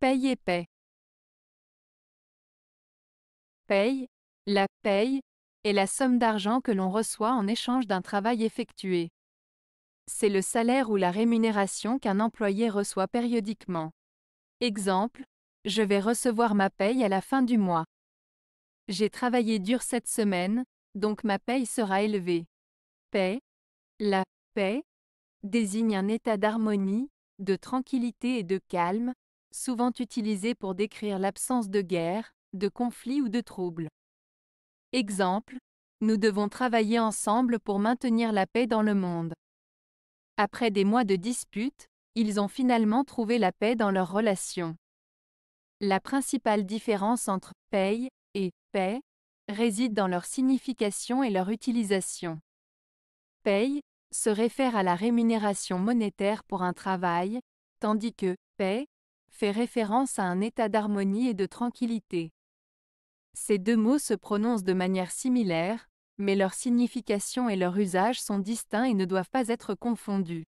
Paye et paie. Paye, la paye, est la somme d'argent que l'on reçoit en échange d'un travail effectué. C'est le salaire ou la rémunération qu'un employé reçoit périodiquement. Exemple, je vais recevoir ma paye à la fin du mois. J'ai travaillé dur cette semaine, donc ma paye sera élevée. Paix, la paix, désigne un état d'harmonie, de tranquillité et de calme, souvent utilisés pour décrire l'absence de guerre, de conflit ou de trouble. Exemple, nous devons travailler ensemble pour maintenir la paix dans le monde. Après des mois de disputes, ils ont finalement trouvé la paix dans leur relation. La principale différence entre paye et paix réside dans leur signification et leur utilisation. Paye se réfère à la rémunération monétaire pour un travail, tandis que paix fait référence à un état d'harmonie et de tranquillité. Ces deux mots se prononcent de manière similaire, mais leur signification et leur usage sont distincts et ne doivent pas être confondus.